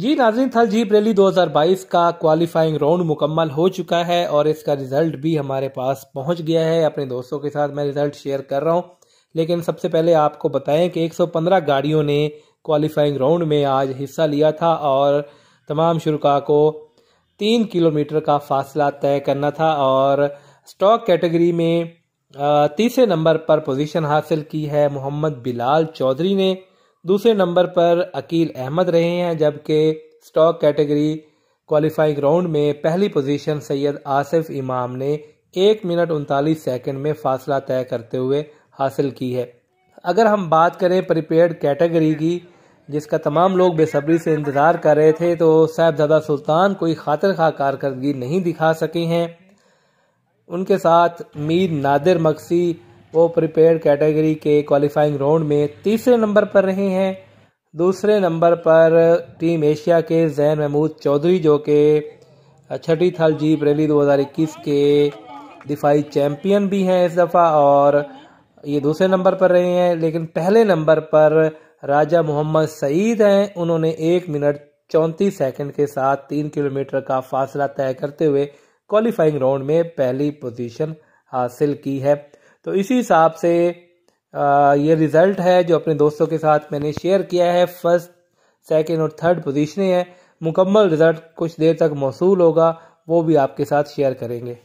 जी नाजरीन थल jeep rally 2022 का क्वालिफाइंग राउंड मुकम्मल हो चुका है और इसका रिजल्ट भी हमारे पास पहुंच गया है अपने दोस्तों के साथ मैं रिजल्ट शेयर कर रहा हूं लेकिन सबसे पहले आपको बताएं कि 115 गाड़ियों ने क्वालिफाइंग राउंड में आज हिस्सा लिया था और तमाम शुरुआ को तीन किलोमीटर का फासला तय करना था और स्टॉक कैटेगरी में तीसरे नंबर पर पोजीशन हासिल की है मोहम्मद बिलाल चौधरी ने दूसरे नंबर पर अकील अहमद रहे हैं जबकि स्टॉक कैटेगरी क्वालिफाइंग राउंड में पहली पोजीशन सैयद आसिफ इमाम ने एक मिनट उनतालीस सेकंड में फासला तय करते हुए हासिल की है अगर हम बात करें प्रिपेयर्ड कैटेगरी की जिसका तमाम लोग बेसब्री से इंतज़ार कर रहे थे तो साहबजादा सुल्तान कोई खातर खा कारकर्दगी नहीं दिखा सके हैं उनके साथ मीर नादिर मक्सी वो प्रिपेयर कैटेगरी के क्वालिफाइंग राउंड में तीसरे नंबर पर रहे हैं दूसरे नंबर पर टीम एशिया के जैन महमूद चौधरी जो के छठी थल जीप रैली 2021 के दिफाई चैंपियन भी हैं इस दफ़ा और ये दूसरे नंबर पर रहे हैं लेकिन पहले नंबर पर राजा मोहम्मद सईद हैं उन्होंने एक मिनट चौंतीस सेकंड के साथ तीन किलोमीटर का फासला तय करते हुए क्वालिफाइंग राउंड में पहली पोजीशन हासिल की है तो इसी हिसाब से ये रिज़ल्ट है जो अपने दोस्तों के साथ मैंने शेयर किया है फर्स्ट सेकेंड और थर्ड पोजिशनें हैं मुकम्मल रिज़ल्ट कुछ देर तक मौसू होगा वो भी आपके साथ शेयर करेंगे